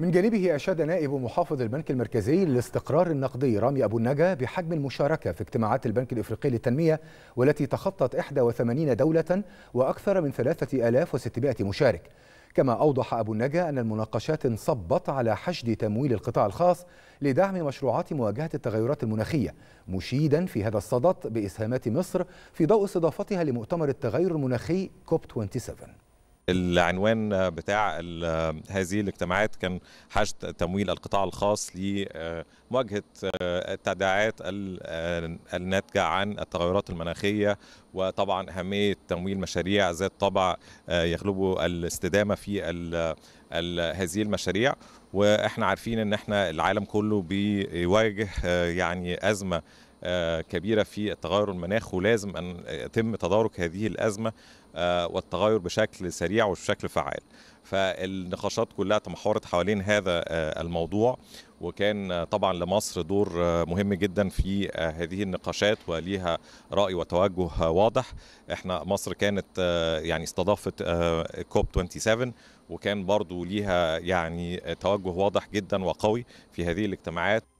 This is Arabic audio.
من جانبه أشاد نائب محافظ البنك المركزي للاستقرار النقدي رامي أبو النجا بحجم المشاركة في اجتماعات البنك الإفريقي للتنمية والتي تخطت 81 دولة وأكثر من 3600 مشارك كما أوضح أبو النجا أن المناقشات انصبت على حشد تمويل القطاع الخاص لدعم مشروعات مواجهة التغيرات المناخية مشيدا في هذا الصدد بإسهامات مصر في ضوء استضافتها لمؤتمر التغير المناخي كوب 27 العنوان بتاع هذه الاجتماعات كان حشد تمويل القطاع الخاص لمواجهه آه، آه، التداعيات آه، الناتجه عن التغيرات المناخيه وطبعا اهميه تمويل مشاريع ذات طبع يغلبه الاستدامه في هذه المشاريع واحنا عارفين ان احنا العالم كله بيواجه يعني ازمه آه، كبيره في التغير المناخ ولازم ان يتم تدارك هذه الازمه آه، والتغير بشكل سريع وبشكل فعال فالنقاشات كلها تمحورت حوالين هذا آه، الموضوع وكان طبعا لمصر دور مهم جدا في هذه النقاشات وليها راي وتوجه واضح احنا مصر كانت يعني استضافت كوب 27 وكان برضو ليها يعني توجه واضح جدا وقوي في هذه الاجتماعات